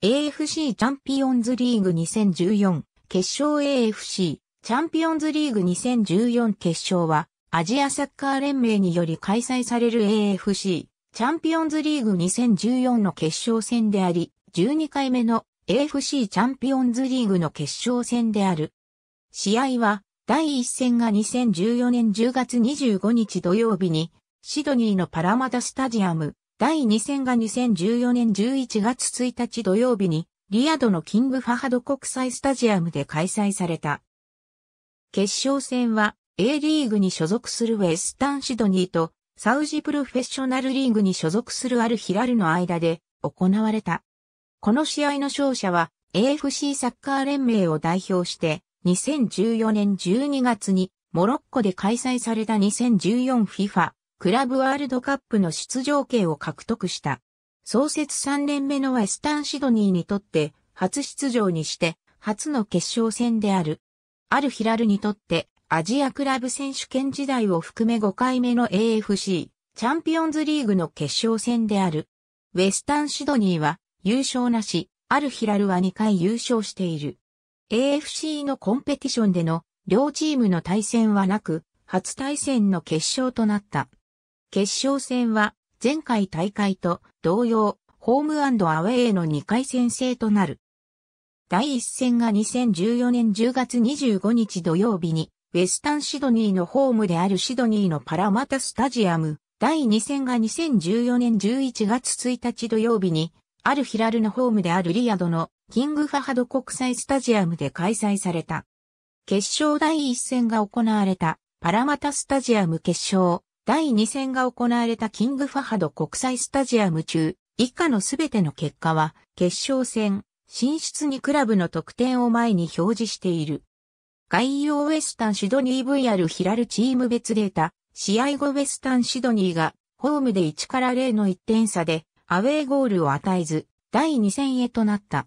AFC チャンピオンズリーグ2014決勝 AFC チャンピオンズリーグ2014決勝はアジアサッカー連盟により開催される AFC チャンピオンズリーグ2014の決勝戦であり12回目の AFC チャンピオンズリーグの決勝戦である。試合は第1戦が2014年10月25日土曜日にシドニーのパラマタスタジアム第2戦が2014年11月1日土曜日に、リアドのキングファハド国際スタジアムで開催された。決勝戦は A リーグに所属するウェスタンシドニーとサウジプロフェッショナルリーグに所属するアルヒラルの間で行われた。この試合の勝者は AFC サッカー連盟を代表して2014年12月にモロッコで開催された 2014FIFA クラブワールドカップの出場権を獲得した。創設3年目のウェスタンシドニーにとって初出場にして初の決勝戦である。アルヒラルにとってアジアクラブ選手権時代を含め5回目の AFC チャンピオンズリーグの決勝戦である。ウェスタンシドニーは優勝なし、アルヒラルは2回優勝している。AFC のコンペティションでの両チームの対戦はなく、初対戦の決勝となった。決勝戦は前回大会と同様、ホームアウェイへの2回戦制となる。第1戦が2014年10月25日土曜日に、ウェスタンシドニーのホームであるシドニーのパラマタスタジアム。第2戦が2014年11月1日土曜日に、アルヒラルのホームであるリアドのキングファハド国際スタジアムで開催された。決勝第1戦が行われたパラマタスタジアム決勝。第2戦が行われたキングファハド国際スタジアム中、以下のすべての結果は、決勝戦、進出にクラブの得点を前に表示している。概要ウェスタンシドニー VR ヒラルチーム別データ、試合後ウェスタンシドニーが、ホームで1から0の1点差で、アウェーゴールを与えず、第2戦へとなった。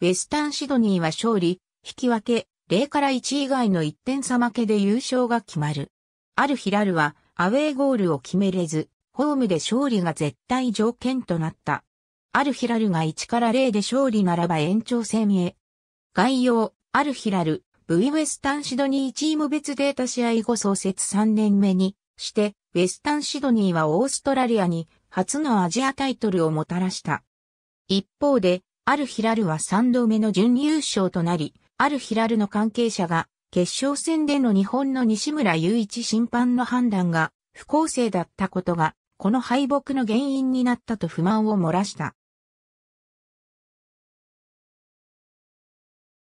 ウェスタンシドニーは勝利、引き分け、0から1以外の1点差負けで優勝が決まる。あるヒラルは、アウェーゴールを決めれず、ホームで勝利が絶対条件となった。アルヒラルが1から0で勝利ならば延長戦へ。概要、アルヒラル、V ウェスタンシドニーチーム別データ試合後創設3年目にして、ウェスタンシドニーはオーストラリアに初のアジアタイトルをもたらした。一方で、アルヒラルは3度目の準優勝となり、アルヒラルの関係者が決勝戦での日本の西村雄一審判の判断が不公正だったことが、この敗北の原因になったと不満を漏らした。